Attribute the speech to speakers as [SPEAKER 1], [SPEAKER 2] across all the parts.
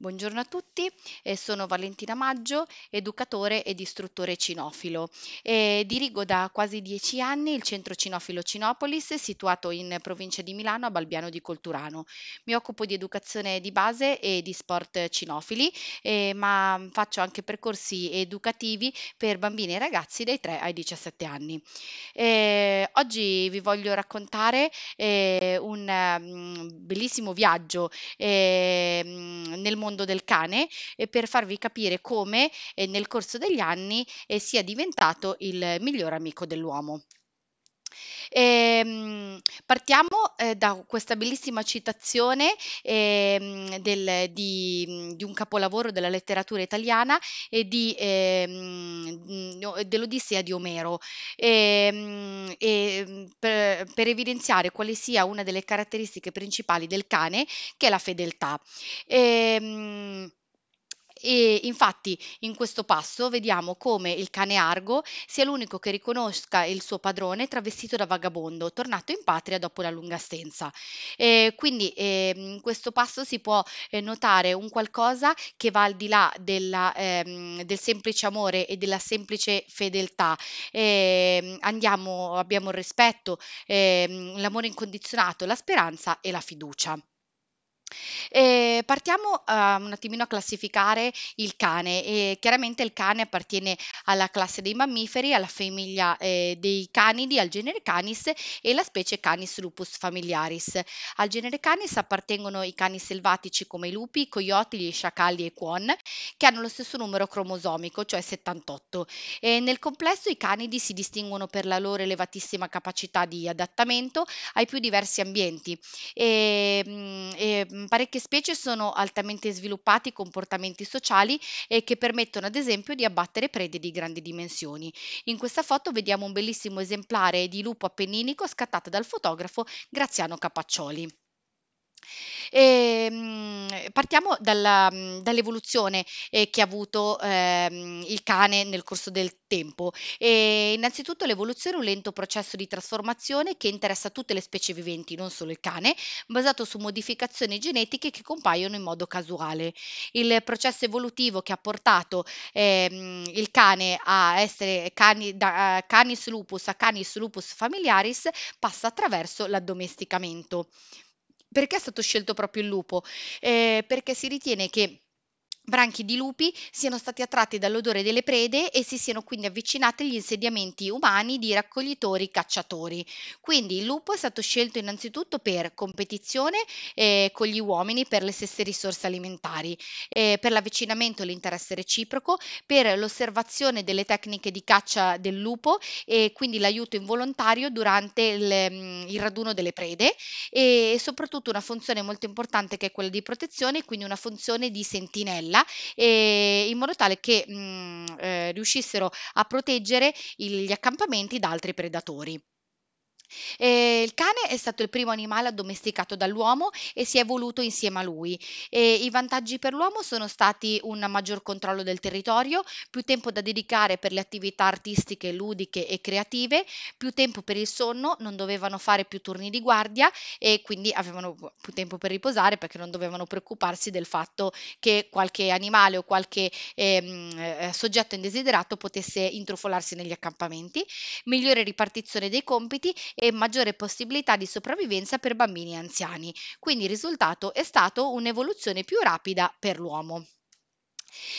[SPEAKER 1] Buongiorno a tutti, eh, sono Valentina Maggio, educatore ed istruttore cinofilo. Eh, dirigo da quasi dieci anni il centro cinofilo Cinopolis, situato in provincia di Milano a Balbiano di Colturano. Mi occupo di educazione di base e di sport cinofili, eh, ma faccio anche percorsi educativi per bambini e ragazzi dai 3 ai 17 anni. Eh, oggi vi voglio raccontare eh, un um, bellissimo viaggio eh, mm, nel mondo mondo del cane e per farvi capire come eh, nel corso degli anni eh, sia diventato il miglior amico dell'uomo. Ehm, partiamo eh, da questa bellissima citazione ehm, del, di, di, un capolavoro della letteratura italiana e di, ehm, dell'Odissea di Omero, ehm, e, per, per, evidenziare quale sia una delle caratteristiche principali del cane, che è la fedeltà. Ehm, e infatti in questo passo vediamo come il cane Argo sia l'unico che riconosca il suo padrone travestito da vagabondo, tornato in patria dopo la lunga stenza. Eh, quindi eh, in questo passo si può eh, notare un qualcosa che va al di là della, ehm, del semplice amore e della semplice fedeltà. Ehm, andiamo, abbiamo il rispetto, ehm, l'amore incondizionato, la speranza e la fiducia. Eh, ehm, partiamo a un attimino a classificare il cane. Ehm, chiaramente il cane appartiene alla classe dei mammiferi, alla famiglia, ehm, dei canidi, al genere Canis e la specie Canis lupus familiaris. Al genere Canis appartengono i cani selvatici come i lupi, i coyote, gli sciacalli e i quon, che hanno lo stesso numero cromosomico, cioè 78. Ehm, nel complesso i canidi si distinguono per la loro elevatissima capacità di adattamento ai più diversi ambienti. Ehm, e, ehm, Mhmm, parecchie specie sono altamente sviluppati comportamenti sociali e che permettono ad esempio di abbattere prede di grandi dimensioni. In questa foto vediamo un bellissimo esemplare di lupo appenninico scattato dal fotografo Graziano Capaccioli. Ehm, partiamo dalla mhmm, dall'evoluzione, ehm, che ha avuto, ehm, il cane nel corso del tempo. Ehm, innanzitutto l'evoluzione è un lento processo di trasformazione che interessa tutte le specie viventi, non solo il cane, basato su modificazioni genetiche che compaiono in modo casuale. Il processo evolutivo che ha portato, ehm, il cane a essere cani da a Canis lupus a Canis lupus familiaris passa attraverso l'addomesticamento. Perché è stato scelto proprio il lupo? Eh, perché si ritiene che branchi di lupi siano stati attratti dall'odore delle prede e si siano quindi avvicinati agli insediamenti umani di raccoglitori cacciatori. Quindi il lupo è stato scelto innanzitutto per competizione eh, con gli uomini per le stesse risorse alimentari, eh, per l'avvicinamento e l'interesse reciproco, per l'osservazione delle tecniche di caccia del lupo e quindi l'aiuto involontario durante il, mm, il raduno delle prede e soprattutto una funzione molto importante che è quella di protezione, quindi una funzione di sentinella cancella e, ehm, in modo tale che mh, mhmm, eh, riuscissero a proteggere il, gli accampamenti da altri predatori. Eh, il cane è stato il primo animale addomesticato dall'uomo e si è evoluto insieme a lui. E I vantaggi per l'uomo sono stati un maggior controllo del territorio, più tempo da dedicare per le attività artistiche, ludiche e creative, più tempo per il sonno, non dovevano fare più turni di guardia e quindi avevano più tempo per riposare perché non dovevano preoccuparsi del fatto che qualche animale o qualche ehm, eh, soggetto indesiderato potesse intrufolarsi negli accampamenti, migliore ripartizione dei compiti e maggiore possibilità di sopravvivenza per bambini e anziani. Quindi il risultato è stato un'evoluzione più rapida per l'uomo.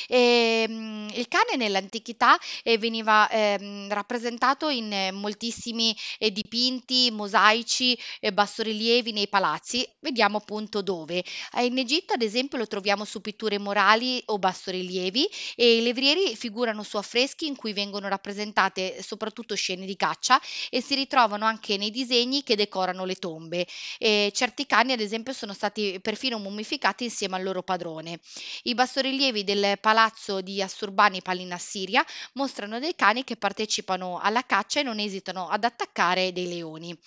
[SPEAKER 1] E, ehm, il cane nell'antichità eh, veniva ehm, rappresentato in moltissimi eh, dipinti, mosaici, eh, bassorilievi nei palazzi, vediamo appunto dove. Eh, in Egitto, ad esempio, lo troviamo su pitture morali o bassorilievi e i levrieri figurano su affreschi in cui vengono rappresentate soprattutto scene di caccia e si ritrovano anche nei disegni che decorano le tombe. Eh, certi cani, ad esempio, sono stati perfino mummificati insieme al loro padrone. I bassorilievi delle del palazzo di Assurbani Pallinassiria mostrano dei cani che partecipano alla caccia e non esitano ad attaccare dei leoni.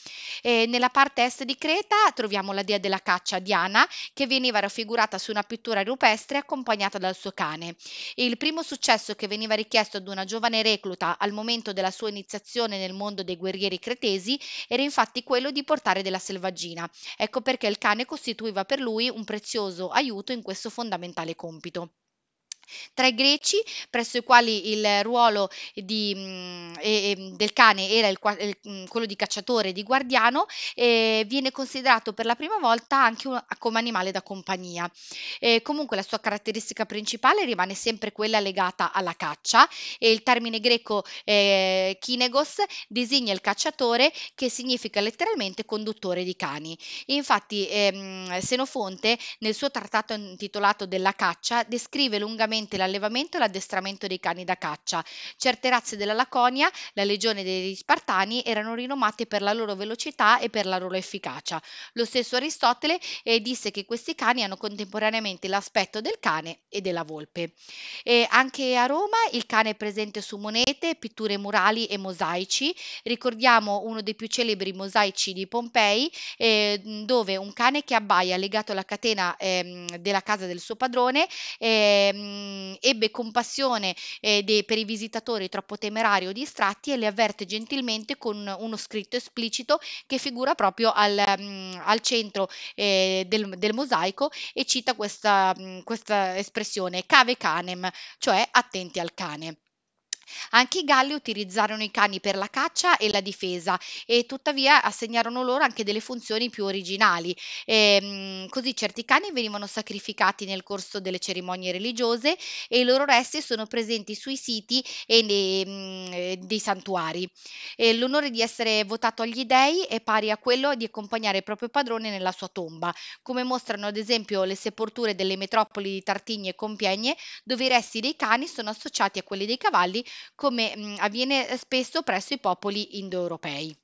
[SPEAKER 1] E nella parte est di Creta troviamo la dea della caccia Diana che veniva raffigurata su una pittura rupestre accompagnata dal suo cane. Il primo successo che veniva richiesto ad una giovane recluta al momento della sua iniziazione nel mondo dei guerrieri cretesi era infatti quello di portare della selvaggina. Ecco perché il cane costituiva per lui un prezioso aiuto in questo fondamentale compito. Tra i greci, presso i quali il ruolo di, mh, mm, e, del cane era il, il, mm, quello di cacciatore e di guardiano, eh, viene considerato per la prima volta anche un, come animale da compagnia. Eh, comunque la sua caratteristica principale rimane sempre quella legata alla caccia e il termine greco eh, kinegos designa il cacciatore che significa letteralmente conduttore di cani. Infatti ehm, Senofonte nel suo trattato intitolato Della caccia descrive lungamente principalmente l'allevamento e l'addestramento dei cani da caccia. Certe razze della Laconia, la legione degli Spartani, erano rinomate per la loro velocità e per la loro efficacia. Lo stesso Aristotele eh, disse che questi cani hanno contemporaneamente l'aspetto del cane e della volpe. E eh, anche a Roma il cane è presente su monete, pitture murali e mosaici. Ricordiamo uno dei più celebri mosaici di Pompei, eh, dove un cane che abbaia legato alla catena eh, della casa del suo padrone eh, mh, ebbe compassione eh, de, per i visitatori troppo temerari o distratti e li avverte gentilmente con uno scritto esplicito che figura proprio al, mh, al centro eh, del, del, mosaico e cita questa, mh, questa espressione cave canem, cioè attenti al cane. Anche i Galli utilizzarono i cani per la caccia e la difesa e tuttavia assegnarono loro anche delle funzioni più originali. Ehm, così certi cani venivano sacrificati nel corso delle cerimonie religiose e i loro resti sono presenti sui siti e nei, mm, eh, dei santuari. E l'onore di essere votato agli dei è pari a quello di accompagnare il proprio padrone nella sua tomba, come mostrano ad esempio le sepolture delle metropoli di Tartigne e Compiègne, dove i resti dei cani sono associati a quelli dei cavalli come mh, avviene eh, spesso presso i popoli indoeuropei.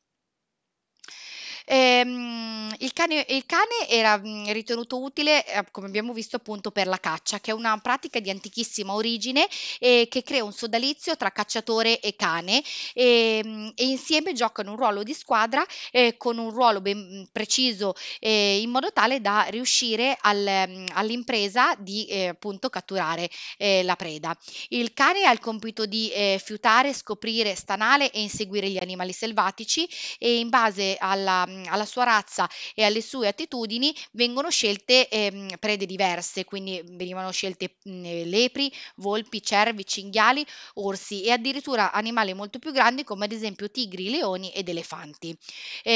[SPEAKER 1] Ehm, il cane il cane era, mm, ritenuto utile, eh, come abbiamo visto appunto per la caccia, che è una pratica di antichissima origine, ehm, che crea un sodalizio tra cacciatore e cane, ehm, e insieme giocano un ruolo di squadra, ehm, con un ruolo ben, mm, preciso, ehm, in modo tale da riuscire al mm, all'impresa di, ehm, appunto catturare, ehm, la preda. Il cane ha il compito di, ehm, fiutare, scoprire, stanare e inseguire gli animali selvatici e in base alla Mhmm, alla sua razza e alle sue attitudini vengono scelte eh, prede diverse, quindi mhmm, venivano scelte mh, mhmm, lepri, volpi, cervi, cinghiali, orsi e addirittura animali molto più grandi come ad esempio tigri, leoni ed elefanti. E,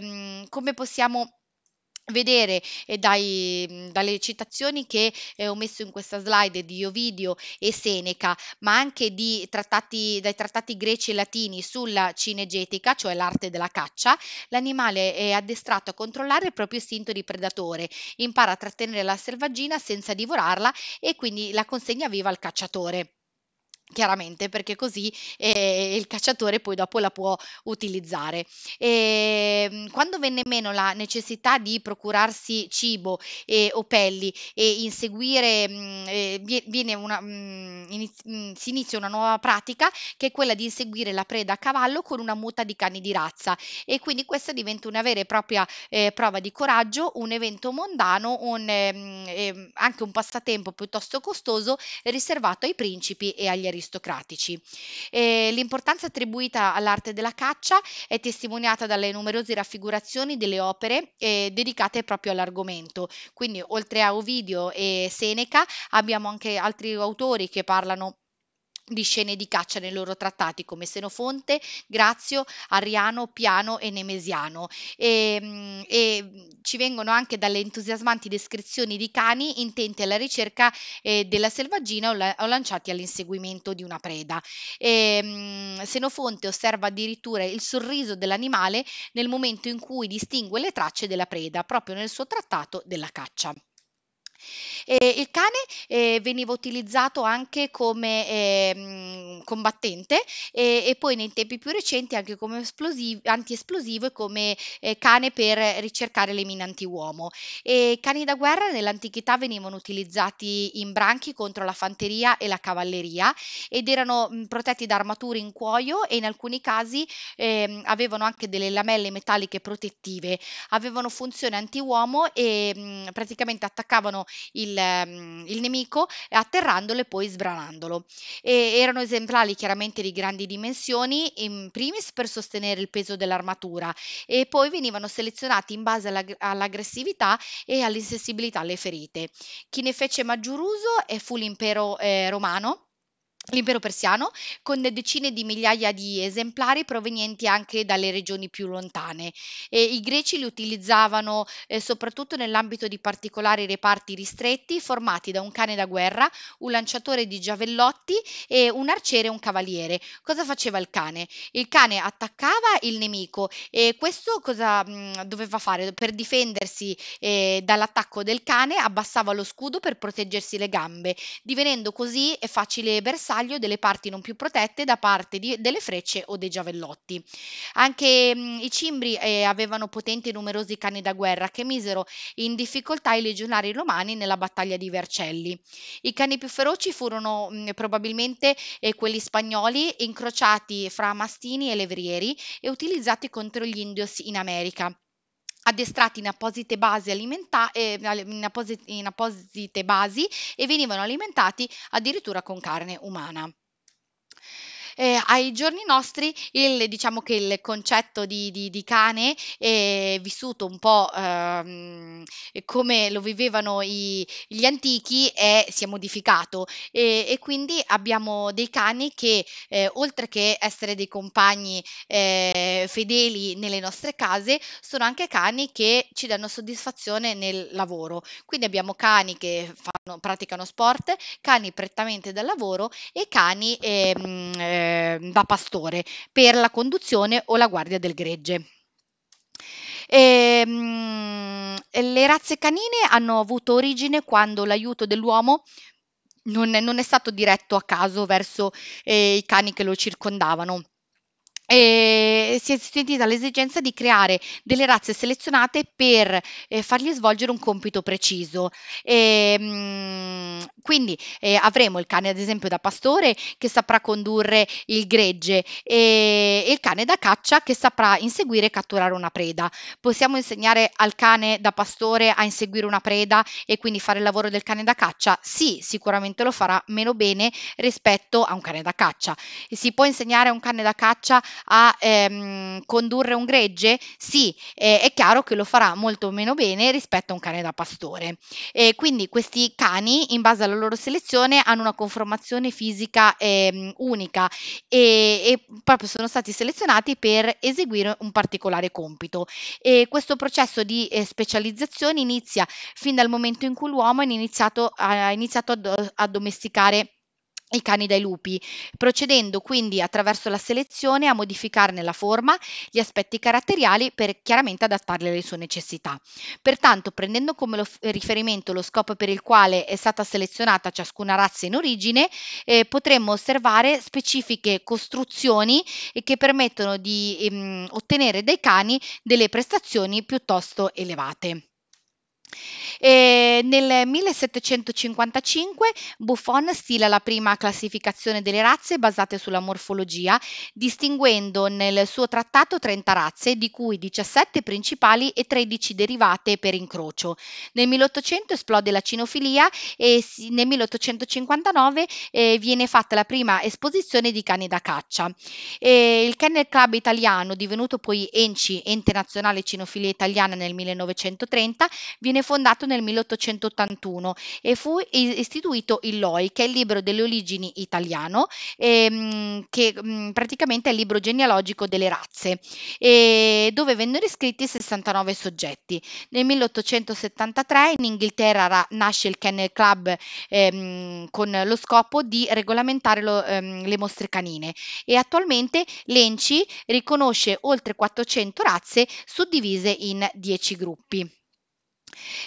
[SPEAKER 1] ehm, mh, come possiamo vedere eh, dai, mhmm, dalle citazioni che eh, ho messo in questa slide di Ovidio e Seneca, ma anche trattati, dai trattati greci e latini sulla cinegetica, cioè l'arte della caccia, l'animale è addestrato a controllare il proprio istinto di predatore, impara a trattenere la selvaggina senza divorarla e quindi la consegna viva al cacciatore chiaramente perché così eh, il cacciatore poi dopo la può utilizzare. E, ehm, quando venne meno la necessità di procurarsi cibo eh, o pelli e inseguire, mh, mm, eh, una, mh, mm, iniz- mh, mm, si inizia una nuova pratica che è quella di inseguire la preda a cavallo con una muta di cani di razza e quindi questa diventa una vera e propria eh, prova di coraggio, un evento mondano, un, ehm, ehm, anche un passatempo piuttosto costoso riservato ai principi e agli aristocratici aristocratici. E l'importanza attribuita all'arte della caccia è testimoniata dalle numerose raffigurazioni delle opere eh, dedicate proprio all'argomento. Quindi oltre a Ovidio e Seneca abbiamo anche altri autori che parlano di scene di caccia nei loro trattati come Senofonte, Grazio, Ariano, Piano e Nemesiano e, ehm, e ci vengono anche dalle entusiasmanti descrizioni di cani intenti alla ricerca eh, della selvaggina o, la, o lanciati all'inseguimento di una preda. E, ehm, Senofonte osserva addirittura il sorriso dell'animale nel momento in cui distingue le tracce della preda, proprio nel suo trattato della caccia. Eh, il cane eh, veniva utilizzato anche come eh, combattente e, e, poi nei tempi più recenti anche come antiesplosivo e come eh, cane per ricercare le mine antiuomo. E cani da guerra nell'antichità venivano utilizzati in branchi contro la fanteria e la cavalleria ed erano mh, protetti da armature in cuoio e in alcuni casi ehm, avevano anche delle lamelle metalliche protettive, avevano funzione antiuomo e mh, praticamente attaccavano il il, mhmm, il nemico atterrandolo e poi sbranandolo. E erano esemplari chiaramente di grandi dimensioni, in primis per sostenere il peso dell'armatura e poi venivano selezionati in base all'ag- all'aggressività e all'insensibilità alle ferite. Chi ne fece maggior uso fu l'impero eh, romano L'impero persiano, con decine di migliaia di esemplari provenienti anche dalle regioni più lontane. E I greci li utilizzavano eh, soprattutto nell'ambito di particolari reparti ristretti formati da un cane da guerra, un lanciatore di giavellotti e un arciere e un cavaliere. Cosa faceva il cane? Il cane attaccava il nemico e questo cosa mh, mm, doveva fare? Per difendersi eh, dall'attacco del cane abbassava lo scudo per proteggersi le gambe, divenendo così facile bersaglio bersaglio delle parti non più protette da parte di, delle frecce o dei giavellotti. Anche mh, i cimbri eh, avevano potenti e numerosi cani da guerra che misero in difficoltà i legionari romani nella battaglia di Vercelli. I cani più feroci furono mh, probabilmente eh, quelli spagnoli incrociati fra mastini e levrieri e utilizzati contro gli indios in America addestrati in apposite basi, alimenta- eh, in apposite, in apposite basi e venivano alimentati addirittura con carne umana eh, ai giorni nostri il, diciamo che il concetto di, di, di cane è vissuto un po' ehm, come lo vivevano i, gli antichi e si è modificato e, e quindi abbiamo dei cani che eh, oltre che essere dei compagni eh, fedeli nelle nostre case sono anche cani che ci danno soddisfazione nel lavoro quindi abbiamo cani che fanno, praticano sport cani prettamente da lavoro e cani ehm, Ehm, da pastore per la conduzione o la guardia del gregge. E, ehm, le razze canine hanno avuto origine quando l'aiuto dell'uomo non è, non è stato diretto a caso verso eh, i cani che lo circondavano eh, si è sentita l'esigenza di creare delle razze selezionate per eh, fargli svolgere un compito preciso. E, ehm, mh, quindi eh, avremo il cane, ad esempio, da pastore che saprà condurre il gregge e, e il cane da caccia che saprà inseguire e catturare una preda. Possiamo insegnare al cane da pastore a inseguire una preda e quindi fare il lavoro del cane da caccia? Sì, sicuramente lo farà meno bene rispetto a un cane da caccia. Si può insegnare a un cane da caccia a ehm, condurre un gregge? Sì, eh, è chiaro che lo farà molto meno bene rispetto a un cane da pastore. Eh, quindi questi cani, in base alla loro selezione, hanno una conformazione fisica ehm, unica e, e, proprio sono stati selezionati per eseguire un particolare compito. E questo processo di eh, specializzazione inizia fin dal momento in cui l'uomo ha iniziato, ha iniziato a, do- a domesticare i cani dai lupi, procedendo quindi attraverso la selezione a modificarne la forma, gli aspetti caratteriali per chiaramente adattarli alle sue necessità. Pertanto, prendendo come lo, riferimento lo scopo per il quale è stata selezionata ciascuna razza in origine, eh, potremmo osservare specifiche costruzioni eh, che permettono di ehm, ottenere dai cani delle prestazioni piuttosto elevate. E eh, nel 1755 Buffon stila la prima classificazione delle razze basate sulla morfologia, distinguendo nel suo trattato 30 razze, di cui 17 principali e 13 derivate per incrocio. Nel 1800 esplode la cinofilia e nel 1859 eh, viene fatta la prima esposizione di cani da caccia. E eh, il Kennel Club italiano, divenuto poi ENCI, Ente Nazionale Cinofilia Italiana nel 1930, viene fondato nel 1881 e fu istituito il LOI, che è il libro delle origini italiano, ehm, che mh, mm, praticamente è il libro genealogico delle razze, eh, dove vennero iscritti 69 soggetti. Nel 1873 in Inghilterra ra- nasce il Kennel Club ehm, con lo scopo di regolamentare lo, ehm, le mostre canine e attualmente l'ENCI riconosce oltre 400 razze suddivise in 10 gruppi.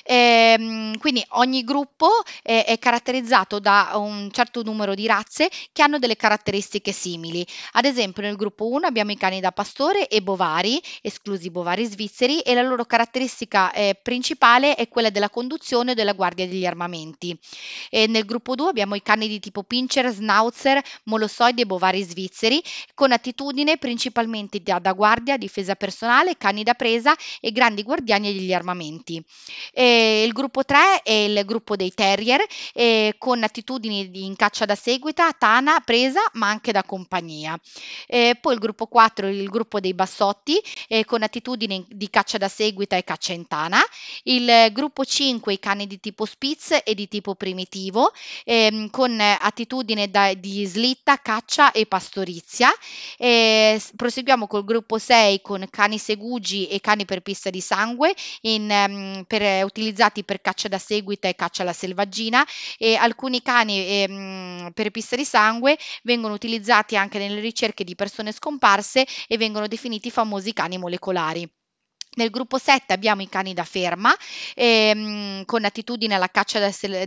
[SPEAKER 1] Ehm, quindi ogni gruppo è, è, caratterizzato da un certo numero di razze che hanno delle caratteristiche simili. Ad esempio nel gruppo 1 abbiamo i cani da pastore e bovari, esclusi i bovari svizzeri, e la loro caratteristica eh, principale è quella della conduzione o della guardia degli armamenti. E nel gruppo 2 abbiamo i cani di tipo pincher, schnauzer, molossoidi e bovari svizzeri, con attitudine principalmente da, da guardia, difesa personale, cani da presa e grandi guardiani degli armamenti. Eh, il gruppo 3 è il gruppo dei terrier eh, con attitudini in caccia da seguita, tana, presa ma anche da compagnia. Eh, poi il gruppo 4 è il gruppo dei bassotti eh, con attitudini di caccia da seguita e caccia in tana. Il gruppo 5 i cani di tipo spitz e di tipo primitivo ehm, con attitudine da, di slitta, caccia e pastorizia. Eh, proseguiamo col gruppo 6 con cani segugi e cani per pista di sangue in, ehm, per eh, utilizzati per caccia da seguita e caccia alla selvaggina e alcuni cani eh, per pista di sangue vengono utilizzati anche nelle ricerche di persone scomparse e vengono definiti famosi cani molecolari. Nel gruppo 7 abbiamo i cani da ferma ehm, con attitudine alla caccia,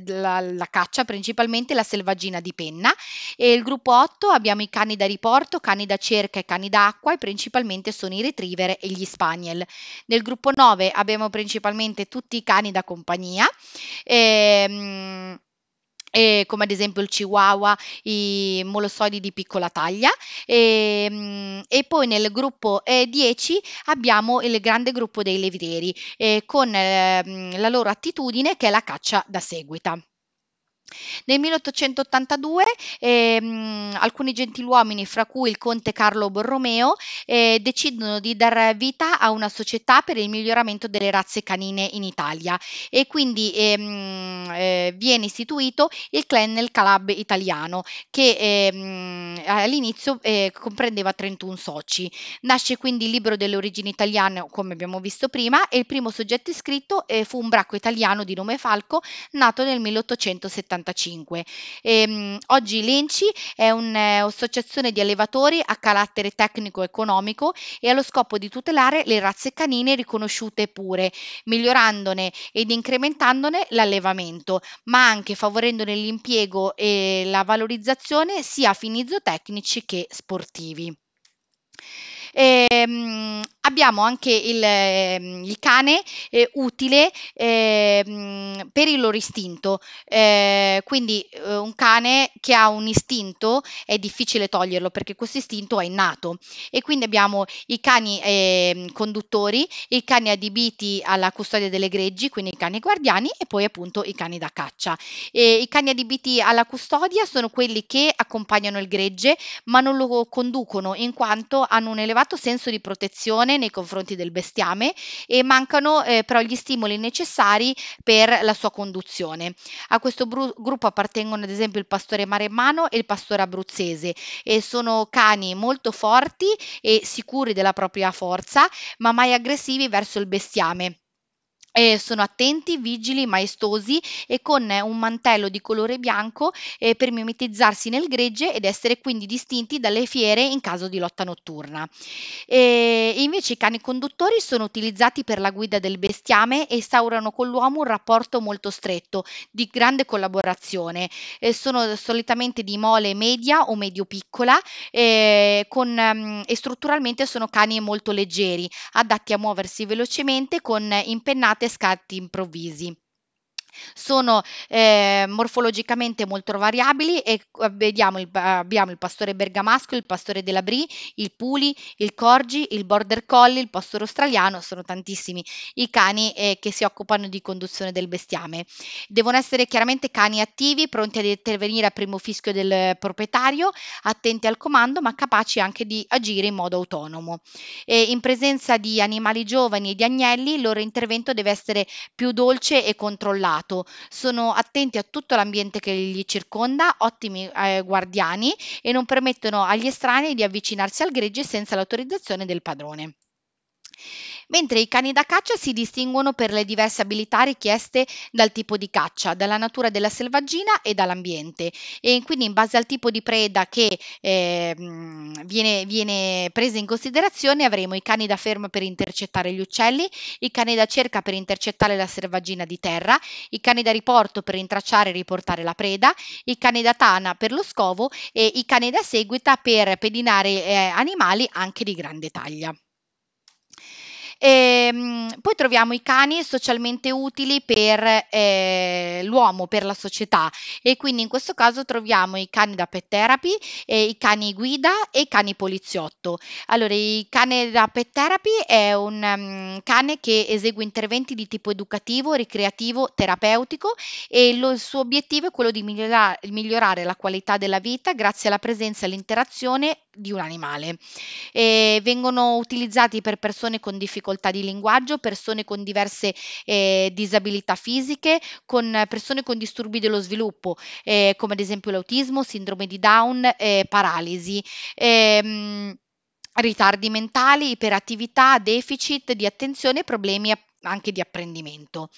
[SPEAKER 1] la, la caccia, principalmente la selvaggina di penna. E il gruppo 8 abbiamo i cani da riporto, cani da cerca e cani d'acqua e principalmente sono i retriever e gli spaniel. Nel gruppo 9 abbiamo principalmente tutti i cani da compagnia. Ehm, eh, come ad esempio il chihuahua, i molossoidi di piccola taglia e, ehm, e poi nel gruppo eh, 10 abbiamo il grande gruppo dei levrieri eh, con ehm, la loro attitudine che è la caccia da seguita. Nel 1882 ehm, alcuni gentiluomini, fra cui il conte Carlo Borromeo, eh, decidono di dar vita a una società per il miglioramento delle razze canine in Italia e quindi ehm, eh, viene istituito il Kennel Club italiano che ehm, all'inizio eh, comprendeva 31 soci. Nasce quindi il libro delle origini italiane, come abbiamo visto prima, e il primo soggetto iscritto eh, fu un bracco italiano di nome Falco, nato nel 1870. 1985. E, ehm, oggi l'ENCI è un'associazione eh, di allevatori a carattere tecnico-economico e ha lo scopo di tutelare le razze canine riconosciute pure, migliorandone ed incrementandone l'allevamento, ma anche favorendone l'impiego e la valorizzazione sia a fini zootecnici che sportivi. E, ehm, Abbiamo anche il, ehm, il cane eh, utile eh, per il loro istinto, eh, quindi eh, un cane che ha un istinto è difficile toglierlo perché questo istinto è innato e quindi abbiamo i cani ehm, conduttori, i cani adibiti alla custodia delle greggi, quindi i cani guardiani e poi appunto i cani da caccia. E I cani adibiti alla custodia sono quelli che accompagnano il gregge ma non lo conducono in quanto hanno un elevato senso di protezione attenzione nei confronti del bestiame e mancano eh, però gli stimoli necessari per la sua conduzione. A questo bru- gruppo appartengono ad esempio il pastore maremmano e il pastore abruzzese e sono cani molto forti e sicuri della propria forza, ma mai aggressivi verso il bestiame eh, sono attenti, vigili, maestosi e con un mantello di colore bianco eh, per mimetizzarsi nel gregge ed essere quindi distinti dalle fiere in caso di lotta notturna. E invece i cani conduttori sono utilizzati per la guida del bestiame e instaurano con l'uomo un rapporto molto stretto, di grande collaborazione. Eh, sono solitamente di mole media o medio-piccola eh, con, mm, e strutturalmente sono cani molto leggeri, adatti a muoversi velocemente con impennate scatti improvvisi sono eh, morfologicamente molto variabili e vediamo il, abbiamo il pastore bergamasco, il pastore della Brie, il Puli, il Corgi, il Border Collie, il pastore australiano, sono tantissimi i cani eh, che si occupano di conduzione del bestiame. Devono essere chiaramente cani attivi, pronti ad intervenire a primo fischio del proprietario, attenti al comando ma capaci anche di agire in modo autonomo. E in presenza di animali giovani e di agnelli il loro intervento deve essere più dolce e controllato privato. Sono attenti a tutto l'ambiente che li circonda, ottimi eh, guardiani e non permettono agli estranei di avvicinarsi al gregge senza l'autorizzazione del padrone mentre i cani da caccia si distinguono per le diverse abilità richieste dal tipo di caccia, dalla natura della selvaggina e dall'ambiente e quindi in base al tipo di preda che eh, viene, viene presa in considerazione avremo i cani da ferma per intercettare gli uccelli, i cani da cerca per intercettare la selvaggina di terra, i cani da riporto per intracciare e riportare la preda, i cani da tana per lo scovo e i cani da seguita per pedinare eh, animali anche di grande taglia. E, ehm, poi troviamo i cani socialmente utili per eh, l'uomo, per la società e quindi in questo caso troviamo i cani da pet therapy, eh, i cani guida e i cani poliziotto. Allora, il cane da pet therapy è un um, cane che esegue interventi di tipo educativo, ricreativo, terapeutico e lo, il suo obiettivo è quello di migliorare, migliorare la qualità della vita grazie alla presenza e all'interazione di un animale. E vengono utilizzati per persone con difficoltà difficoltà di linguaggio, persone con diverse eh, disabilità fisiche, con persone con disturbi dello sviluppo, eh, come ad esempio l'autismo, sindrome di Down, eh, paralisi. Ehm, ritardi mentali, iperattività, deficit di attenzione e problemi anche di apprendimento.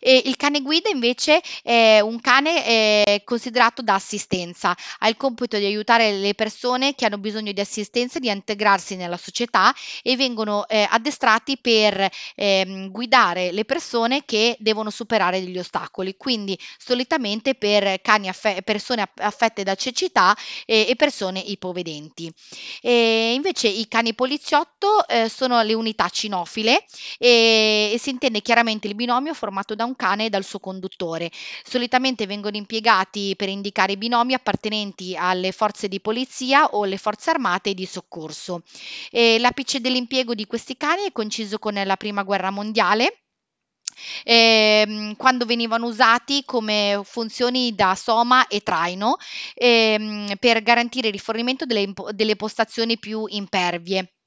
[SPEAKER 1] E il cane guida invece è un cane eh, considerato da assistenza, ha il compito di aiutare le persone che hanno bisogno di assistenza, di integrarsi nella società e vengono eh, addestrati per eh, guidare le persone che devono superare degli ostacoli, quindi solitamente per cani affe- persone affette da cecità eh, e persone ipovedenti. E invece i cani poliziotto eh, sono le unità cinofile e si intende chiaramente il binomio formato da un cane e dal suo conduttore. Solitamente vengono impiegati per indicare i binomi appartenenti alle forze di polizia o alle forze armate di soccorso. E l'apice dell'impiego di questi cani è coinciso con la Prima Guerra Mondiale Ehm, quando venivano usati come funzioni da soma e traino ehm, per garantire il rifornimento delle, delle postazioni più impervie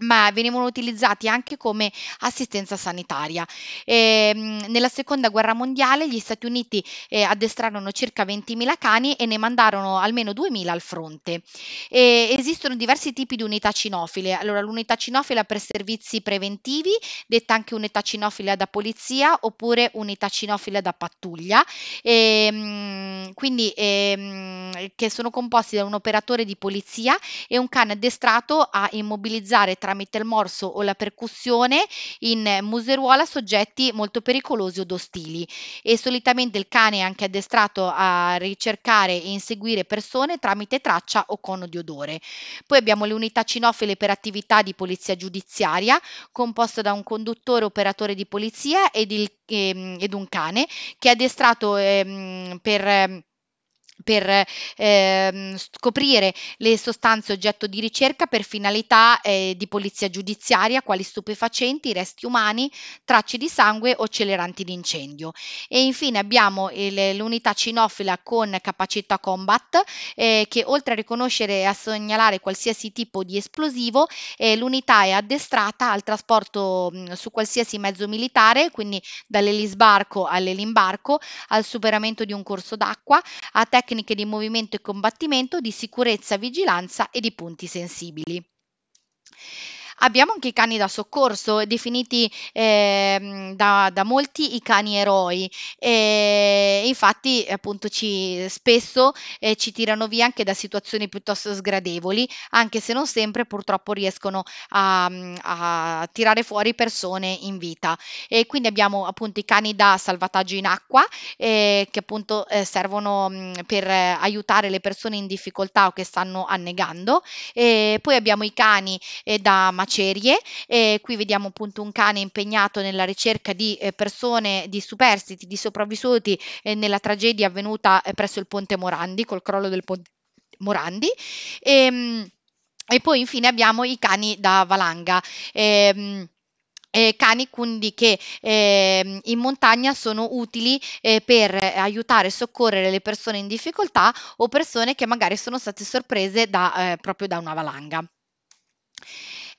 [SPEAKER 1] ma venivano utilizzati anche come assistenza sanitaria. E, ehm, nella seconda guerra mondiale gli Stati Uniti eh, addestrarono circa 20.000 cani e ne mandarono almeno 2.000 al fronte. E, esistono diversi tipi di unità cinofile. Allora, l'unità cinofila per servizi preventivi, detta anche unità cinofila da polizia oppure unità cinofila da pattuglia. E, ehm, quindi ehm, che sono composti da un operatore di polizia e un cane addestrato a immobilizzare tramite il morso o la percussione in museruola soggetti molto pericolosi o ostili e solitamente il cane è anche addestrato a ricercare e inseguire persone tramite traccia o cono di odore. Poi abbiamo le unità cinofile per attività di polizia giudiziaria composta da un conduttore operatore di polizia ed, il, ehm, ed un cane che è addestrato ehm, per per ehm, scoprire le sostanze oggetto di ricerca per finalità eh, di polizia giudiziaria, quali stupefacenti, resti umani, tracce di sangue o acceleranti di incendio. E infine abbiamo il, l'unità cinofila con capacità combat eh, che oltre a riconoscere e a segnalare qualsiasi tipo di esplosivo, eh, l'unità è addestrata al trasporto mh, mm, su qualsiasi mezzo militare, quindi dall'elisbarco all'elimbarco, al superamento di un corso d'acqua, a tecniche tecniche di movimento e combattimento, di sicurezza, vigilanza e di punti sensibili. Abbiamo anche i cani da soccorso, definiti eh, da, da, molti i cani eroi. E infatti, appunto, ci, spesso eh, ci tirano via anche da situazioni piuttosto sgradevoli, anche se non sempre purtroppo riescono a, a tirare fuori persone in vita. E quindi abbiamo appunto i cani da salvataggio in acqua, eh, che appunto eh, servono mh, mm, per aiutare le persone in difficoltà o che stanno annegando. E poi abbiamo i cani eh, da macello macerie. Eh, qui vediamo appunto un cane impegnato nella ricerca di eh, persone, di superstiti, di sopravvissuti eh, nella tragedia avvenuta eh, presso il ponte Morandi, col crollo del ponte Morandi. E, ehm, e poi infine abbiamo i cani da valanga. E, ehm, eh, cani quindi che eh, in montagna sono utili eh, per aiutare e soccorrere le persone in difficoltà o persone che magari sono state sorprese da, proprio da una valanga.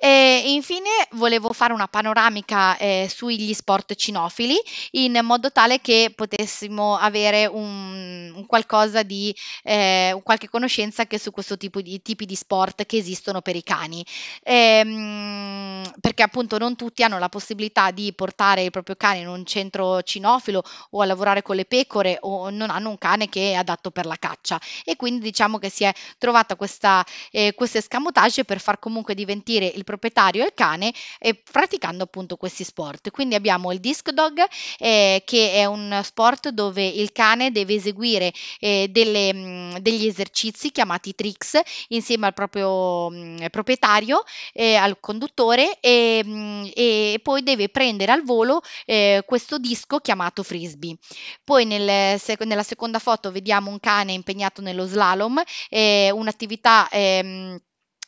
[SPEAKER 1] E infine volevo fare una panoramica eh, sugli sport cinofili in modo tale che potessimo avere un, un qualcosa di eh, qualche conoscenza anche su questo tipo di tipi di sport che esistono per i cani. Ehm, perché appunto non tutti hanno la possibilità di portare il proprio cane in un centro cinofilo o a lavorare con le pecore o non hanno un cane che è adatto per la caccia e quindi diciamo che si è trovata questa, eh, questo escamotage per far comunque diventare il proprietario e il cane e praticando appunto questi sport. Quindi abbiamo il disc dog eh, che è un sport dove il cane deve eseguire eh, delle, mh, mm, degli esercizi chiamati tricks insieme al proprio mh, mm, proprietario, eh, al conduttore e, mh, mm, e, poi deve prendere al volo eh, questo disco chiamato frisbee. Poi nel, sec- nella seconda foto vediamo un cane impegnato nello slalom, eh, un'attività ehm,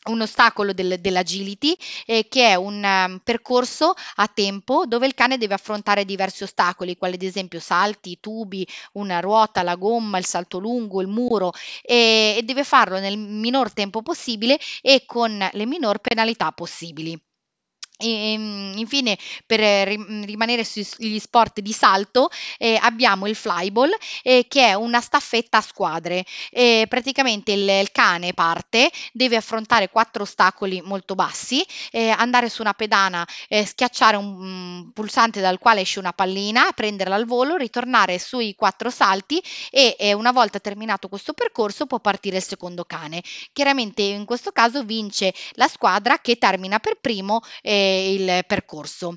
[SPEAKER 1] un ostacolo del, dell'agility eh, che è un um, percorso a tempo dove il cane deve affrontare diversi ostacoli, quali ad esempio salti, tubi, una ruota, la gomma, il salto lungo, il muro e, e deve farlo nel minor tempo possibile e con le minor penalità possibili. E, ehm, infine, per rimanere sugli sport di salto, eh, abbiamo il flyball, eh, che è una staffetta a squadre. Eh, praticamente il, il, cane parte, deve affrontare quattro ostacoli molto bassi, eh, andare su una pedana, eh, schiacciare un um, pulsante dal quale esce una pallina, prenderla al volo, ritornare sui quattro salti e eh, una volta terminato questo percorso può partire il secondo cane. Chiaramente in questo caso vince la squadra che termina per primo. Eh, il percorso.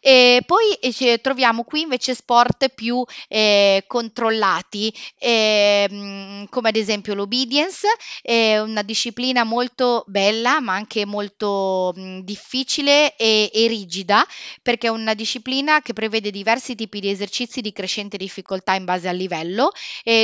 [SPEAKER 1] E poi eh, troviamo qui invece sport più eh, controllati, eh, come ad esempio l'obedience, è una disciplina molto bella ma anche molto mh, mm, difficile e, e rigida, perché è una disciplina che prevede diversi tipi di esercizi di crescente difficoltà in base al livello,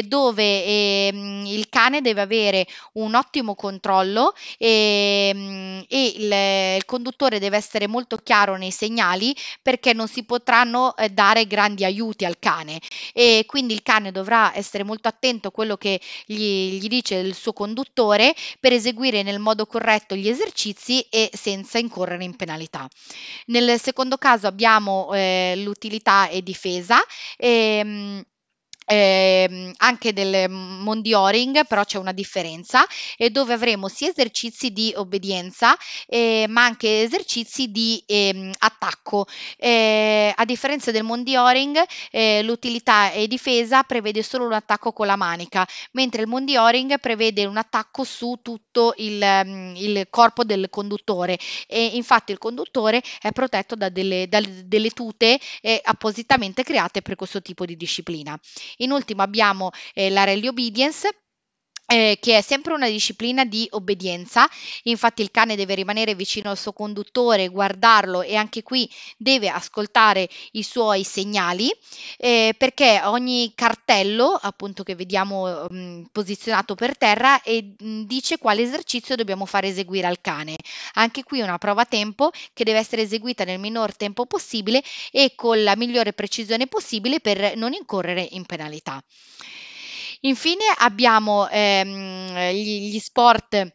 [SPEAKER 1] dove ehm, il cane deve avere un ottimo controllo e, ehm, e il, il conduttore deve essere molto chiaro nei segnali perché non si potranno eh, dare grandi aiuti al cane e quindi il cane dovrà essere molto attento a quello che gli, gli dice il suo conduttore per eseguire nel modo corretto gli esercizi e senza incorrere in penalità. Nel secondo caso abbiamo eh, l'utilità e difesa. Ehm, eh, anche del mondioring, però c'è una differenza, eh, dove avremo sia esercizi di obbedienza, eh, ma anche esercizi di ehm, attacco. Eh, a differenza del mondioring, eh, l'utilità e difesa prevede solo un attacco con la manica, mentre il mondioring prevede un attacco su tutto il, mm, il corpo del conduttore. E infatti il conduttore è protetto da delle, da delle tute eh, appositamente create per questo tipo di disciplina. In ultimo abbiamo eh, la Rally Obedience eh, che è sempre una disciplina di obbedienza, infatti il cane deve rimanere vicino al suo conduttore, guardarlo e anche qui deve ascoltare i suoi segnali eh, perché ogni cartello appunto che vediamo mh, mm, posizionato per terra e mh, mm, dice quale esercizio dobbiamo fare eseguire al cane. Anche qui una prova a tempo che deve essere eseguita nel minor tempo possibile e con la migliore precisione possibile per non incorrere in penalità. Infine abbiamo ehm, gli, gli sport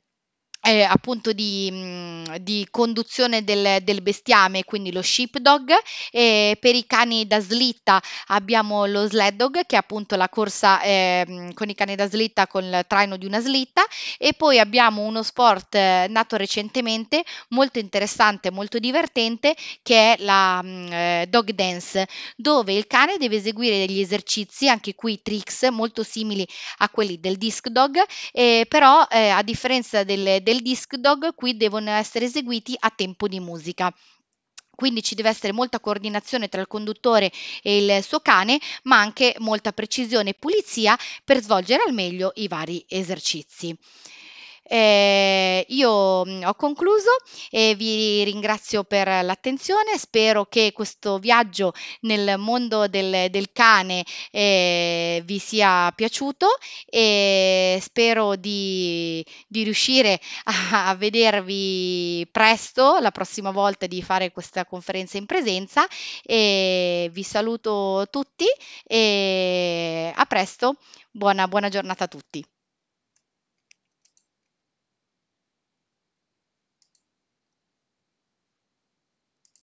[SPEAKER 1] ehm, appunto di, mm, di conduzione del del bestiame, quindi lo sheepdog, e per i cani da slitta abbiamo lo sled dog, che è appunto la corsa, ehm, con i cani da slitta con il traino di una slitta e poi abbiamo uno sport eh, nato recentemente molto interessante, molto divertente che è la, mhmm, dog dance, dove il cane deve eseguire degli esercizi, anche qui tricks molto simili a quelli del disc dog, ehm, però, ehm, a differenza del del disc dog qui devono essere eseguiti a tempo di musica quindi ci deve essere molta coordinazione tra il conduttore e il suo cane, ma anche molta precisione e pulizia per svolgere al meglio i vari esercizi. Eh, io ho concluso e vi ringrazio per l'attenzione, spero che questo viaggio nel mondo del, del cane eh, vi sia piaciuto e spero di, di riuscire a, a vedervi presto la prossima volta di fare questa conferenza in presenza e vi saluto tutti e a presto, buona, buona giornata a tutti.